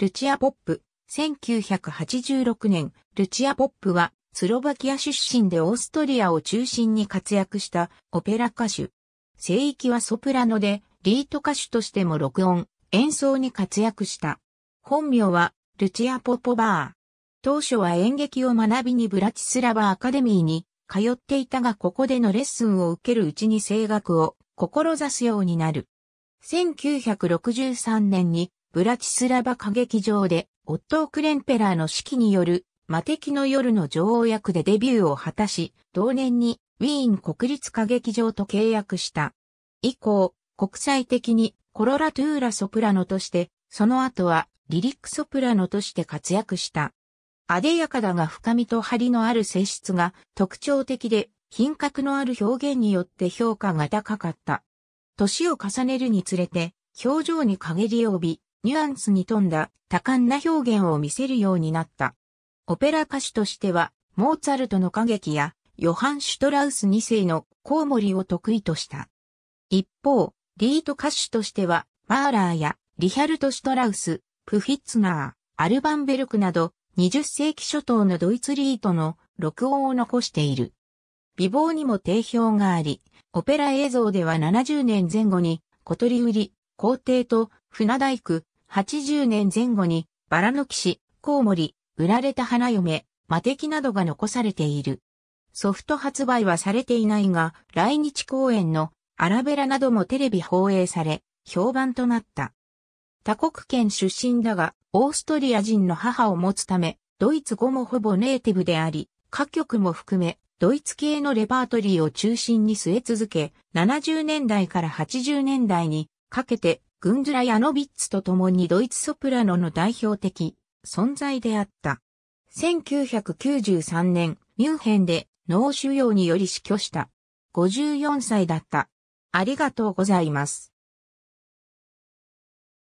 ルチア・ポップ。1986年、ルチア・ポップは、スロバキア出身でオーストリアを中心に活躍したオペラ歌手。聖域はソプラノで、リート歌手としても録音、演奏に活躍した。本名は、ルチア・ポポバー。当初は演劇を学びにブラチスラバアカデミーに通っていたがここでのレッスンを受けるうちに声楽を志すようになる。1963年にブラチスラバ歌劇場で、オットー・クレンペラーの指揮による、魔敵の夜の女王役でデビューを果たし、同年にウィーン国立歌劇場と契約した。以降、国際的にコロラトゥーラソプラノとして、その後はリリックソプラノとして活躍した。あでやかだが深みと張りのある性質が特徴的で、品格のある表現によって評価が高かった。年を重ねるにつれて、表情に陰りを帯び、ニュアンスに富んだ多感な表現を見せるようになった。オペラ歌手としては、モーツァルトの歌劇や、ヨハン・シュトラウス2世のコウモリを得意とした。一方、リート歌手としては、マーラーやリヒャルト・シュトラウス、プフィッツナー、アルバンベルクなど、20世紀初頭のドイツリートの録音を残している。美貌にも定評があり、オペラ映像では70年前後に、小鳥売り、皇帝と船大工、80年前後に、バラの騎士、コウモリ、売られた花嫁、魔敵などが残されている。ソフト発売はされていないが、来日公演のアラベラなどもテレビ放映され、評判となった。他国圏出身だが、オーストリア人の母を持つため、ドイツ語もほぼネイティブであり、歌曲も含め、ドイツ系のレパートリーを中心に据え続け、70年代から80年代にかけてグンズラ・ヤノビッツと共にドイツソプラノの代表的存在であった。1993年、ミュンヘンで脳腫瘍により死去した。54歳だった。ありがとうございます。